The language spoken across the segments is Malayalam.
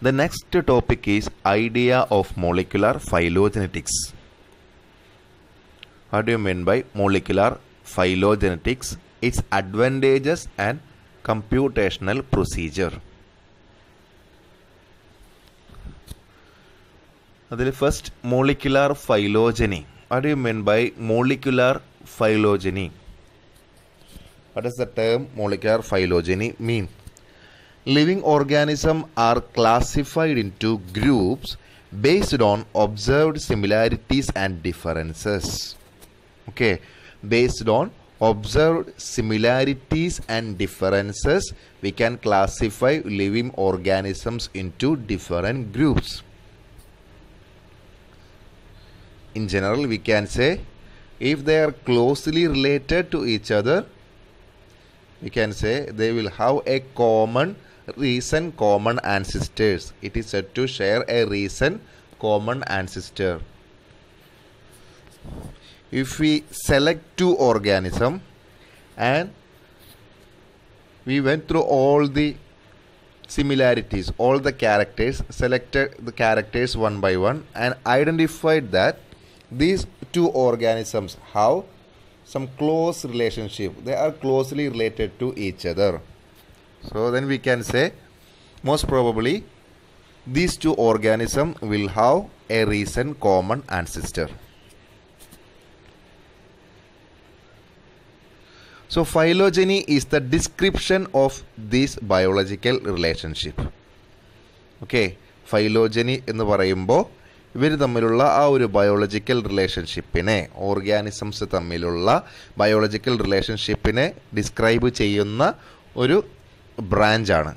The next topic is idea of molecular phylogenetics. What do you mean by molecular phylogenetics? Its advantages and computational procedure. is first molecular phylogeny. What do you mean by molecular phylogeny? What does the term molecular phylogeny mean? living organisms are classified into groups based on observed similarities and differences. Okay, based on observed similarities and differences, we can classify living organisms into different groups. In general, we can say if they are closely related to each other, we can say they will have a common reason common ancestors. It is said to share a reason common ancestor. If we select two organism and we went through all the similarities, all the characters, selected the characters one by one and identified that these two organisms have some close relationship. They are closely related to each other. So then we can say most probably these two organisms will have a recent common ancestor. So phylogeny is the description of this biological relationship. Okay phylogeny എന്ന് പറയുമ്പോൾ ഇവർ തമ്മിലുള്ള ആ ഒരു ബയോളജിക്കൽ റിലേഷൻഷിപ്പിനെ ഓർഗാനിസംസ് തമ്മിലുള്ള ബയോളജിക്കൽ റിലേഷൻഷിപ്പിനെ ഡിസ്ക്രൈബ് ചെയ്യുന്ന ഒരു ബ്രാഞ്ചാണ്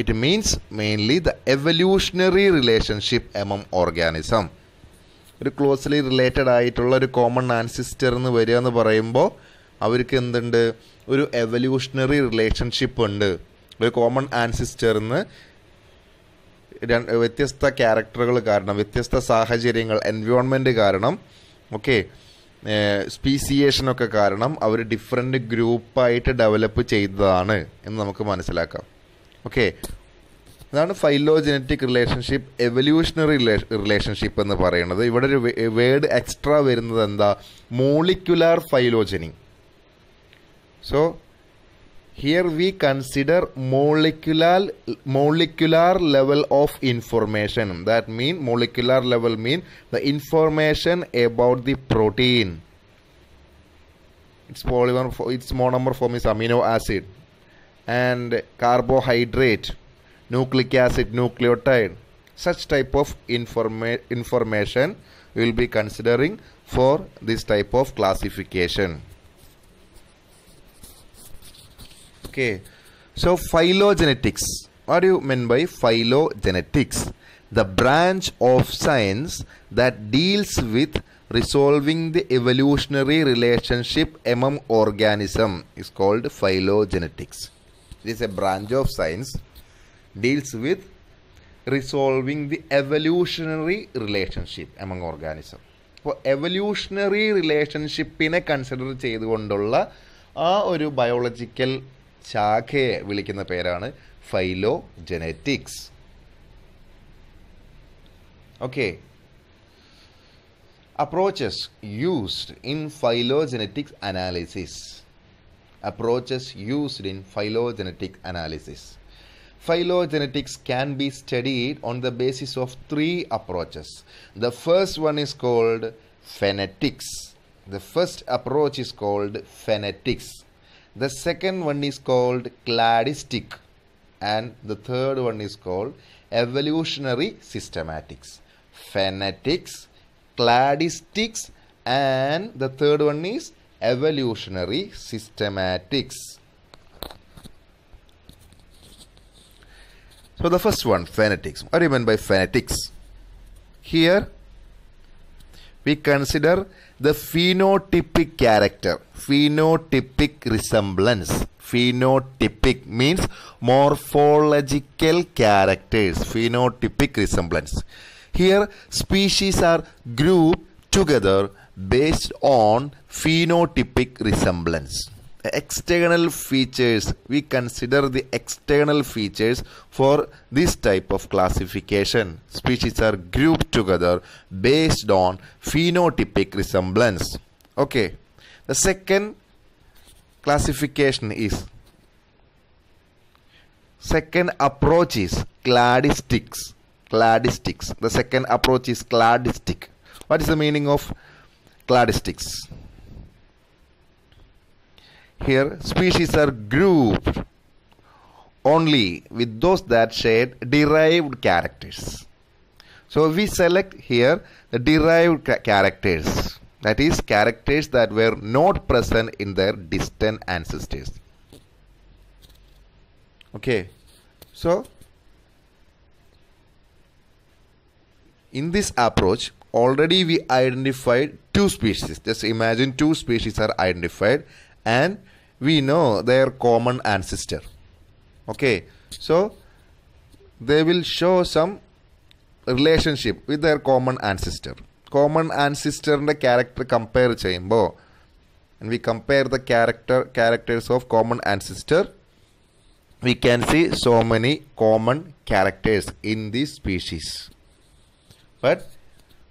it means mainly the evolutionary relationship എമം ഓർഗാനിസം ഒരു ക്ലോസ്ലി റിലേറ്റഡ് ആയിട്ടുള്ള ഒരു കോമൺ ആൻസിസ്റ്റർ എന്ന് വരിക എന്ന് പറയുമ്പോൾ അവർക്ക് എന്തുണ്ട് ഒരു എവല്യൂഷണറി റിലേഷൻഷിപ്പ് ഉണ്ട് ഒരു കോമൺ എന്ന് വ്യത്യസ്ത ക്യാരക്ടറുകൾ കാരണം വ്യത്യസ്ത സാഹചര്യങ്ങൾ എൻവയോൺമെൻറ്റ് കാരണം ഓക്കെ സ്പീസിയേഷനൊക്കെ കാരണം അവർ ഡിഫറെൻ്റ് ഗ്രൂപ്പായിട്ട് ഡെവലപ്പ് ചെയ്തതാണ് എന്ന് നമുക്ക് മനസ്സിലാക്കാം ഓക്കെ അതാണ് ഫൈലോജനറ്റിക് റിലേഷൻഷിപ്പ് എവല്യൂഷണറി റിലേഷൻഷിപ്പ് എന്ന് പറയുന്നത് ഇവിടെ ഒരു വേർഡ് എക്സ്ട്രാ വരുന്നത് എന്താ molecular phylogeny so Here we consider molecular molecular level of information. That mean molecular level mean the information about the protein. Its polymer, its monomer form is amino acid, and carbohydrate, nucleic acid, nucleotide. Such type of informa information will be considering for this type of classification. Okay. So phylogenetics. What do you mean by phylogenetics? The branch of science that deals with resolving the evolutionary relationship among organism is called phylogenetics. It is a branch of science deals with resolving the evolutionary relationship among organism. അപ്പോൾ എവല്യൂഷണറി റിലേഷൻഷിപ്പിനെ കൺസിഡർ ചെയ്തുകൊണ്ടുള്ള ആ ഒരു ബയോളജിക്കൽ ശാഖയെ വിളിക്കുന്ന പേരാണ് phylogenetics okay approaches used in phylogenetics analysis approaches used in phylogenetic analysis phylogenetics can be studied on the basis of three approaches the first one is called phenetics the first approach is called phenetics The second one is called cladistic, and the third one is called evolutionary systematics. Fanatics, cladistics, and the third one is evolutionary systematics. So the first one, fanatics. What do you mean by fanatics? Here, we consider the phenotypic character, phenotypic resemblance. Phenotypic means morphological characters, phenotypic resemblance. Here, species are grouped together based on phenotypic resemblance external features we consider the external features for this type of classification species are grouped together based on phenotypic resemblance okay the second classification is second approach is cladistics cladistics the second approach is cladistic what is the meaning of cladistics here species are grouped only with those that share derived characters. So we select here the derived characters that is characters that were not present in their distant ancestors. Okay, so in this approach already we identified two species. Just imagine two species are identified and we know their common ancestor. Okay, so they will show some relationship with their common ancestor. Common ancestor. The character compare chamber And we compare the character characters of common ancestor. We can see so many common characters in this species. But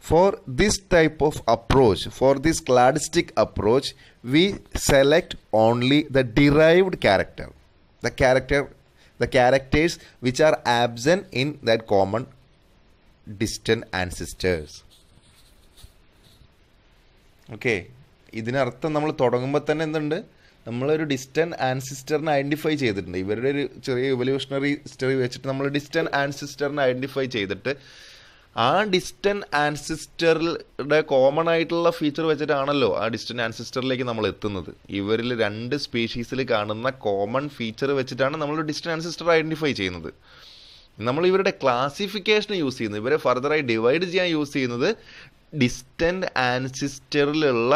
for this type of approach, for this cladistic approach, we select only the derived character the character the characters which are absent in that common distant ancestors okay ഇതിനർത്ഥം നമ്മൾ തുടങ്ങുമ്പോൾ തന്നെ എന്തുണ്ട് നമ്മളൊരു ഡിസ്റ്റൻറ്റ് ആൻസിസ്റ്ററിനെ ഐഡൻറ്റിഫൈ ചെയ്തിട്ടുണ്ട് ഇവരുടെ ഒരു ചെറിയ ഇവല്യൂഷണറി ഹിസ്റ്ററി വെച്ചിട്ട് നമ്മൾ ഡിസ്റ്റൻറ്റ് ആൻസിസ്റ്ററിനെ ഐഡൻറ്റിഫൈ ചെയ്തിട്ട് ആ ഡിസ്റ്റൻറ്റ് ആൻസിസ്റ്ററുടെ കോമൺ ആയിട്ടുള്ള ഫീച്ചർ വെച്ചിട്ടാണല്ലോ ആ ഡിസ്റ്റൻറ്റ് ആൻസിസ്റ്ററിലേക്ക് നമ്മൾ എത്തുന്നത് ഇവരിൽ രണ്ട് സ്പീഷീസിൽ കാണുന്ന കോമൺ ഫീച്ചർ വെച്ചിട്ടാണ് നമ്മൾ ഡിസ്റ്റൻറ്റ് ആൻസിസ്റ്റർ ഐഡൻറ്റിഫൈ ചെയ്യുന്നത് നമ്മൾ ഇവരുടെ ക്ലാസിഫിക്കേഷൻ യൂസ് ചെയ്യുന്നത് ഇവരെ ഫർദറായി ഡിവൈഡ് ചെയ്യാൻ യൂസ് ചെയ്യുന്നത് ഡിസ്റ്റൻറ്റ് ആൻസിസ്റ്ററിലുള്ള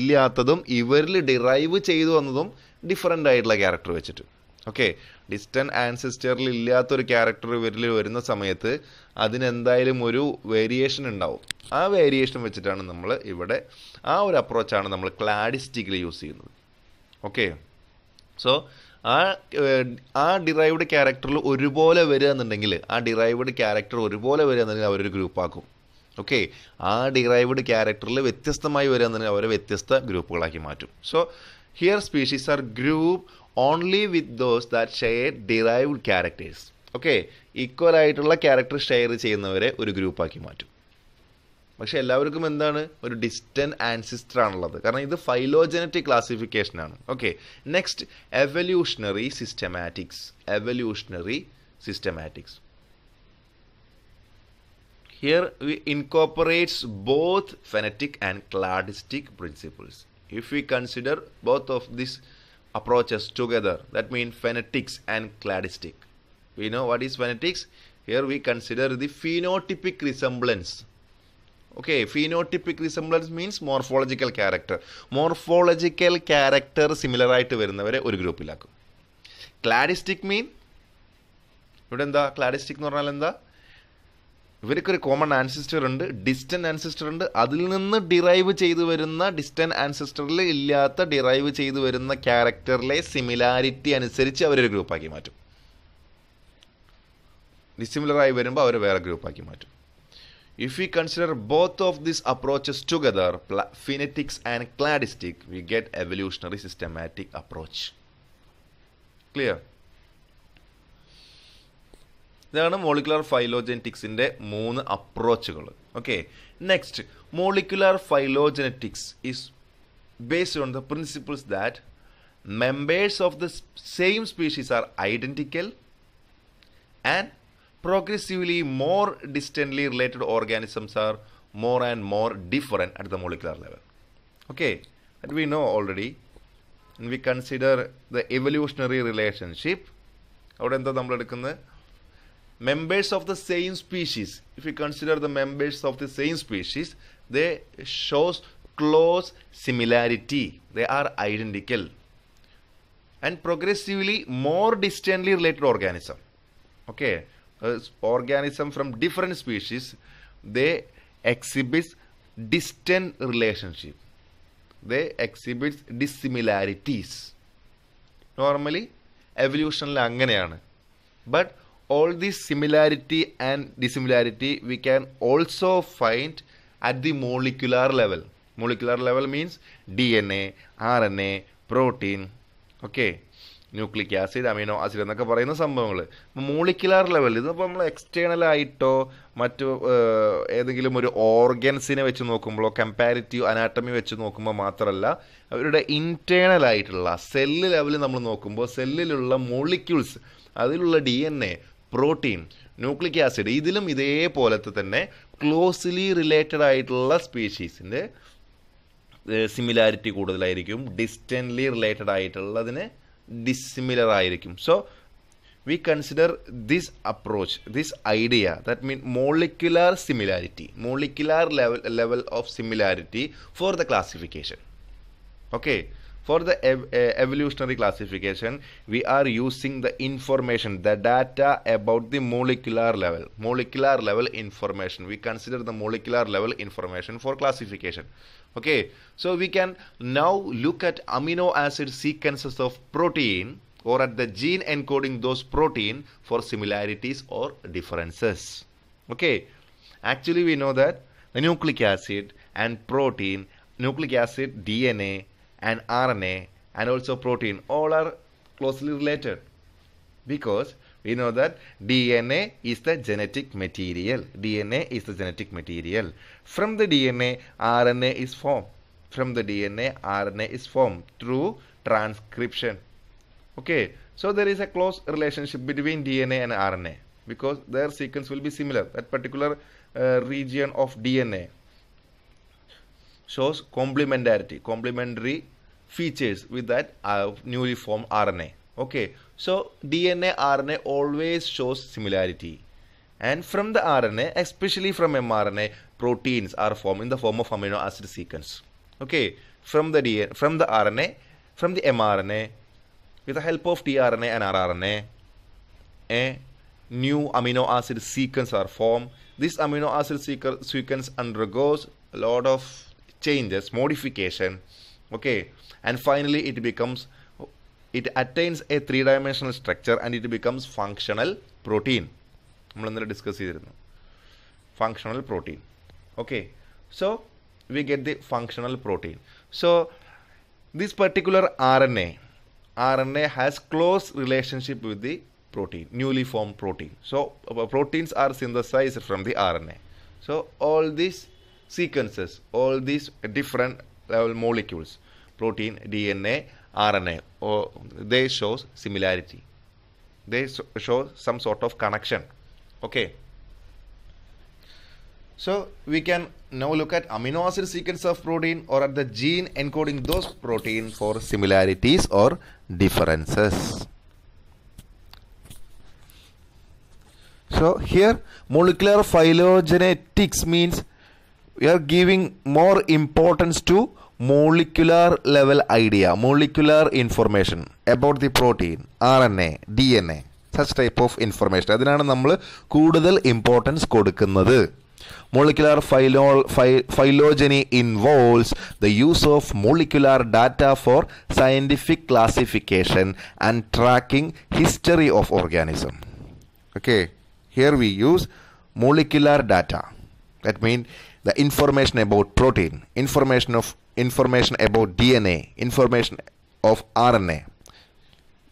ഇല്ലാത്തതും ഇവരിൽ ഡിറൈവ് ചെയ്തു വന്നതും ഡിഫറെൻ്റ് ആയിട്ടുള്ള ക്യാരക്ടർ വെച്ചിട്ട് ഓക്കെ ഡിസ്റ്റൻറ്റ് ആൻസിസ്റ്ററിൽ ഇല്ലാത്തൊരു ക്യാരക്ടർ ഇവരിൽ വരുന്ന സമയത്ത് അതിനെന്തായാലും ഒരു വേരിയേഷൻ ഉണ്ടാവും ആ വേരിയേഷൻ വെച്ചിട്ടാണ് നമ്മൾ ഇവിടെ ആ ഒരു അപ്രോച്ചാണ് നമ്മൾ ക്ലാഡിസ്റ്റിക്കിൽ യൂസ് ചെയ്യുന്നത് ഓക്കെ സോ ആ ആ ഡിറൈവ്ഡ് ക്യാരക്ടറിൽ ഒരുപോലെ വരിക എന്നുണ്ടെങ്കിൽ ആ ഡിറൈവ്ഡ് ക്യാരക്ടർ ഒരുപോലെ വരിക എന്നുണ്ടെങ്കിൽ അവരൊരു ഗ്രൂപ്പാക്കും ഓക്കെ ആ ഡിറൈവ്ഡ് ക്യാരക്ടറിൽ വ്യത്യസ്തമായി വരിക എന്നുണ്ടെങ്കിൽ അവരെ വ്യത്യസ്ത ഗ്രൂപ്പുകളാക്കി മാറ്റും so Here species are grouped only with those that share derived characters. Okay equal ആയിട്ടുള്ള ക്യാരക്ടർ ഷെയർ ചെയ്യുന്നവരെ ഒരു ഗ്രൂപ്പാക്കി മാറ്റും പക്ഷെ എല്ലാവർക്കും എന്താണ് ഒരു ഡിസ്റ്റൻറ്റ് ആൻസിസ്റ്റർ ആണുള്ളത് കാരണം ഇത് ഫൈലോജനറ്റിക് ക്ലാസിഫിക്കേഷനാണ് okay next evolutionary systematics evolutionary systematics here we incorporates both phenetic and cladistic principles if we consider both of these approaches together that means phonetics and cladistic we know what is phonetics here we consider the phenotypic resemblance okay phenotypic resemblance means morphological character morphological character similar ആയിട്ട് വരുന്നവരെ ഒരു ഗ്രൂപ്പിലാക്കും ക്ലാഡിസ്റ്റിക് മീൻ ഇവിടെ എന്താ ക്ലാഡിസ്റ്റിക് എന്ന് പറഞ്ഞാൽ എന്താ ഇവർക്കൊരു കോമൺ ആൻസിസ്റ്റർ ഉണ്ട് ഡിസ്റ്റൻറ്റ് ആൻസിസ്റ്റർ ഉണ്ട് അതിൽ നിന്ന് ഡിറൈവ് ചെയ്തു വരുന്ന ഡിസ്റ്റൻറ്റ് ആൻസിസ്റ്ററിൽ ഇല്ലാത്ത ഡിറൈവ് ചെയ്തു വരുന്ന ക്യാരക്ടറിലെ സിമിലാരിറ്റി അനുസരിച്ച് അവരൊരു ഗ്രൂപ്പാക്കി മാറ്റും ഡിസിമിലറായി വരുമ്പോൾ അവർ വേറെ ഗ്രൂപ്പാക്കി മാറ്റും if you consider both of this approaches together phenetics and cladistic we get evolutionary systematic approach clear ഇതാണ് മോളിക്കുലർ ഫൈലോജനറ്റിക്സിൻ്റെ മൂന്ന് അപ്രോച്ചുകൾ okay next molecular phylogenetics is based on the principles that members of the same species are identical and progressively more distantly related organisms are more and more different at the molecular level okay at we know already we consider the evolutionary relationship അവിടെ എന്താ നമ്മൾ എടുക്കുന്നത് members of the same species if we consider the members of the same species they shows close similarity they are identical and progressively more distantly related organism okay uh, organism from different species they exhibits distant relationship they exhibits dissimilarities normally evolutionally but all this similarity and dissimilarity we can also find at the molecular level. Molecular level means DNA, RNA, protein, okay. Nucleic acid amino acid എന്നൊക്കെ പറയുന്ന സംഭവങ്ങൾ മോളിക്കുലാർ ലെവൽ ഇതിപ്പോൾ നമ്മൾ എക്സ്റ്റേണലായിട്ടോ മറ്റു ഏതെങ്കിലും ഒരു ഓർഗൻസിനെ വെച്ച് നോക്കുമ്പോഴോ കമ്പാരിറ്റീവ് അനാട്ടമി വെച്ച് നോക്കുമ്പോൾ മാത്രമല്ല അവരുടെ ഇൻറ്റേണലായിട്ടുള്ള സെല്ല് ലെവലിൽ നമ്മൾ നോക്കുമ്പോൾ സെല്ലിലുള്ള മോളിക്യൂൾസ് അതിലുള്ള D N A protein nucleic acid ഇതിലും ഇതേപോലത്തെ തന്നെ ക്ലോസ്ലി റിലേറ്റഡ് ആയിട്ടുള്ള സ്പീഷീസിൻ്റെ സിമിലാരിറ്റി കൂടുതലായിരിക്കും ഡിസ്റ്റൻ്റ്ലി റിലേറ്റഡ് ആയിട്ടുള്ളതിന് ഡിസിമിലർ ആയിരിക്കും so we consider this approach this idea that mean molecular similarity molecular level level of similarity for the classification okay for the ev uh, evolutionary classification we are using the information the data about the molecular level molecular level information we consider the molecular level information for classification okay so we can now look at amino acid sequences of protein or at the gene encoding those protein for similarities or differences okay actually we know that the nucleic acid and protein nucleic acid dna and RNA and also protein all are closely related because we know that DNA is the genetic material. DNA is the genetic material. From the DNA, RNA is formed. From the DNA, RNA is formed through transcription. Okay, so there is a close relationship between DNA and RNA because their sequence will be similar, that particular uh, region of DNA shows complementarity, complementary features with that uh, newly formed RNA. Okay, so DNA, RNA always shows similarity. And from the RNA, especially from mRNA, proteins are formed in the form of amino acid sequence. Okay, from the DNA, from the RNA, from the mRNA, with the help of tRNA and rRNA, a new amino acid sequence are formed. This amino acid sequence undergoes a lot of changes, modification, okay, and finally it becomes it attains a three dimensional structure and it becomes functional protein നമ്മൾ ഇന്നലെ ഡിസ്കസ് ചെയ്തിരുന്നു Functional protein, okay so we get the functional protein so this particular R N A R protein, newly formed protein. So uh, proteins are synthesized from the RNA. So all these sequences, all these different level molecules, protein, DNA, RNA, or they shows similarity. They show some sort of connection. Okay. So we can now look at amino acid sequence of protein or at the gene encoding those protein for similarities or differences. So here molecular phylogenetics means we are giving more importance to molecular level idea molecular information about the protein R N A D N A such type of information അതിനാണ് നമ്മൾ കൂടുതൽ ഇമ്പോർട്ടൻസ് കൊടുക്കുന്നത് molecular phylo phy phylogeny involves the use of molecular data for scientific classification and tracking history of organism okay here we use molecular data that mean the information about protein, information of information about DNA, information of RNA.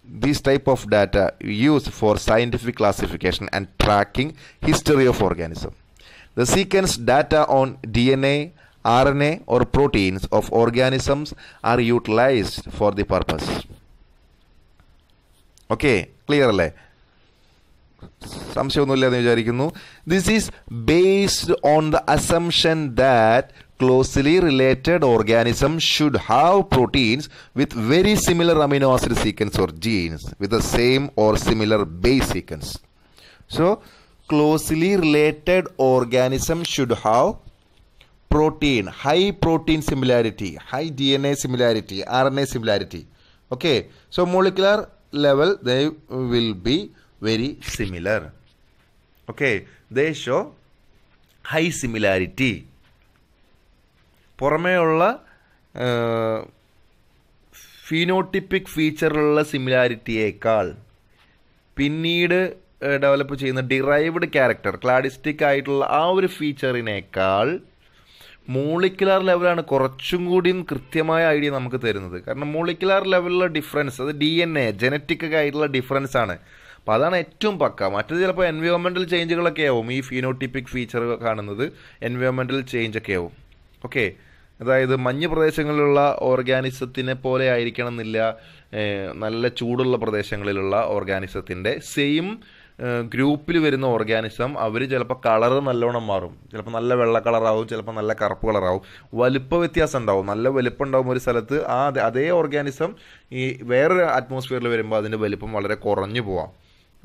This type of data used for scientific classification and tracking history of organism. The sequence data on DNA, RNA or proteins of organisms are utilized for the purpose. Okay, clearly. സംശയമൊന്നുമില്ല എന്ന് വിചാരിക്കുന്നു this is based on the assumption that closely related organism should have proteins with very similar amino acid sequence or genes with the same or similar base sequence so closely related organism should have protein high protein similarity high D N A similarity R N A similarity okay so molecular level they will be very similar. Okay, they show high similarity. പുറമേയുള്ള ഫീനോട്ടിപ്പിക് ഫീച്ചറിലുള്ള സിമിലാരിറ്റിയേക്കാൾ പിന്നീട് ഡെവലപ്പ് ചെയ്യുന്ന ഡിറൈവ്ഡ് ക്യാരക്ടർ ക്ലാഡിസ്റ്റിക് ആയിട്ടുള്ള ആ ഒരു ഫീച്ചറിനേക്കാൾ മോളിക്കുലാർ ലെവലാണ് കുറച്ചും കൂടിയും കൃത്യമായ ഐഡിയ നമുക്ക് തരുന്നത് കാരണം മോളിക്കുലാർ ലെവലിലുള്ള ഡിഫറൻസ് അത് ഡി എൻ എ ജനറ്റിക് ആയിട്ടുള്ള ഡിഫറൻസ് ആണ് അപ്പോൾ അതാണ് ഏറ്റവും പക്ക മറ്റേത് ചിലപ്പോൾ എൻവയോൺമെൻറ്റൽ ചേഞ്ചുകളൊക്കെ ആവും ഈ ഫീനോട്ടിപ്പിക് ഫീച്ചർ കാണുന്നത് എൻവയോൺമെൻറ്റൽ ചേഞ്ചൊക്കെ ആവും ഓക്കെ അതായത് മഞ്ഞ് പ്രദേശങ്ങളിലുള്ള ഓർഗാനിസത്തിനെ പോലെ ആയിരിക്കണം എന്നില്ല നല്ല ചൂടുള്ള പ്രദേശങ്ങളിലുള്ള ഓർഗാനിസത്തിൻ്റെ സെയിം ഗ്രൂപ്പിൽ വരുന്ന ഓർഗാനിസം അവർ ചിലപ്പോൾ കളറ് നല്ലോണം മാറും ചിലപ്പോൾ നല്ല വെള്ള കളറാവും ചിലപ്പോൾ നല്ല കറുപ്പ് കളറാവും വലുപ്പ വ്യത്യാസം ഉണ്ടാവും നല്ല വലുപ്പം ഉണ്ടാവും ഒരു സ്ഥലത്ത് ആ അതേ ഓർഗാനിസം ഈ വേറൊരു അറ്റ്മോസ്ഫിയറിൽ വരുമ്പോൾ അതിൻ്റെ വലുപ്പം വളരെ കുറഞ്ഞു പോവാം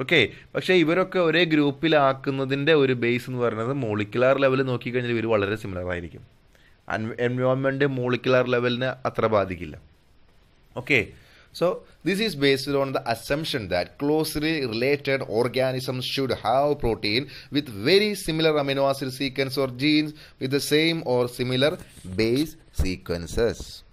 ഓക്കെ പക്ഷേ ഇവരൊക്കെ ഒരേ ഗ്രൂപ്പിലാക്കുന്നതിൻ്റെ ഒരു ബേസ് എന്ന് പറയുന്നത് മോളിക്കുലാർ ലെവൽ നോക്കിക്കഴിഞ്ഞാൽ ഇവർ വളരെ സിമിലർ ആയിരിക്കും എൻവയോൺമെൻറ്റ് മോളിക്കുലാർ ലെവലിനെ അത്ര ബാധിക്കില്ല okay so this is based on the assumption that closely related organism should have protein with very similar amino acid sequence or genes with the same or similar base sequences